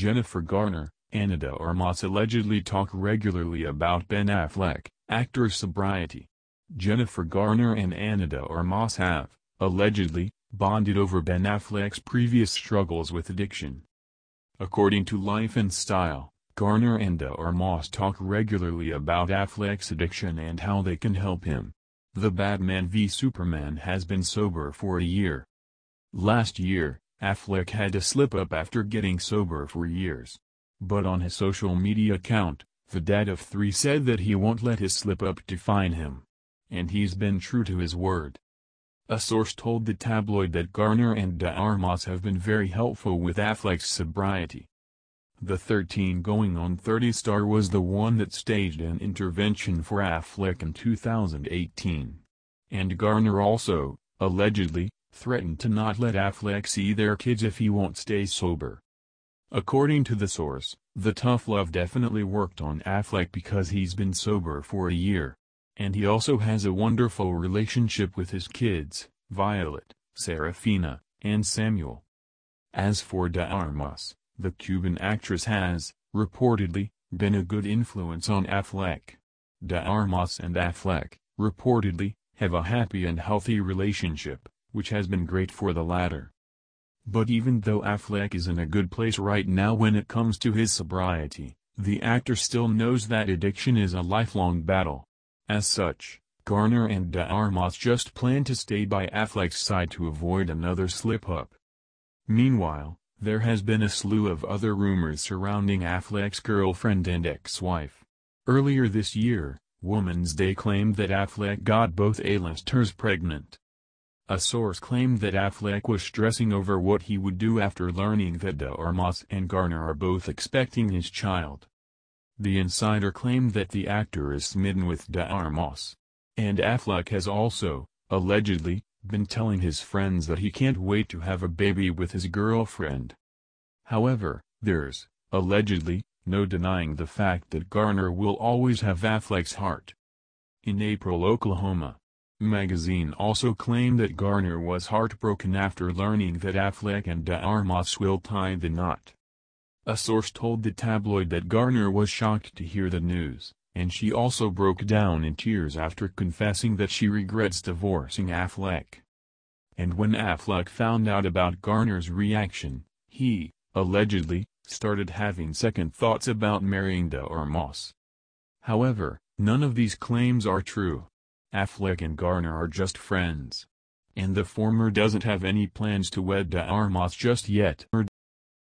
Jennifer Garner, and Armas allegedly talk regularly about Ben Affleck, actor's sobriety. Jennifer Garner and Anada Armas have, allegedly, bonded over Ben Affleck's previous struggles with addiction. According to Life and Style, Garner and Armas talk regularly about Affleck's addiction and how they can help him. The Batman v Superman has been sober for a year. Last year, Affleck had a slip-up after getting sober for years. But on his social media account, the dad of three said that he won't let his slip-up define him. And he's been true to his word. A source told the tabloid that Garner and Armas have been very helpful with Affleck's sobriety. The 13 going on 30 star was the one that staged an intervention for Affleck in 2018. And Garner also, allegedly, threatened to not let Affleck see their kids if he won't stay sober. According to the source, the tough love definitely worked on Affleck because he's been sober for a year. And he also has a wonderful relationship with his kids, Violet, Serafina, and Samuel. As for De Armas, the Cuban actress has, reportedly, been a good influence on Affleck. De Armas and Affleck, reportedly, have a happy and healthy relationship which has been great for the latter. But even though Affleck is in a good place right now when it comes to his sobriety, the actor still knows that addiction is a lifelong battle. As such, Garner and De just plan to stay by Affleck's side to avoid another slip-up. Meanwhile, there has been a slew of other rumors surrounding Affleck's girlfriend and ex-wife. Earlier this year, Woman's Day claimed that Affleck got both A-listers pregnant. A source claimed that Affleck was stressing over what he would do after learning that De and Garner are both expecting his child. The insider claimed that the actor is smitten with De And Affleck has also, allegedly, been telling his friends that he can't wait to have a baby with his girlfriend. However, there's, allegedly, no denying the fact that Garner will always have Affleck's heart. In April Oklahoma, Magazine also claimed that Garner was heartbroken after learning that Affleck and De Armas will tie the knot. A source told the tabloid that Garner was shocked to hear the news, and she also broke down in tears after confessing that she regrets divorcing Affleck. And when Affleck found out about Garner's reaction, he, allegedly, started having second thoughts about marrying De Armas. However, none of these claims are true. Affleck and Garner are just friends. And the former doesn't have any plans to wed De Armas just yet.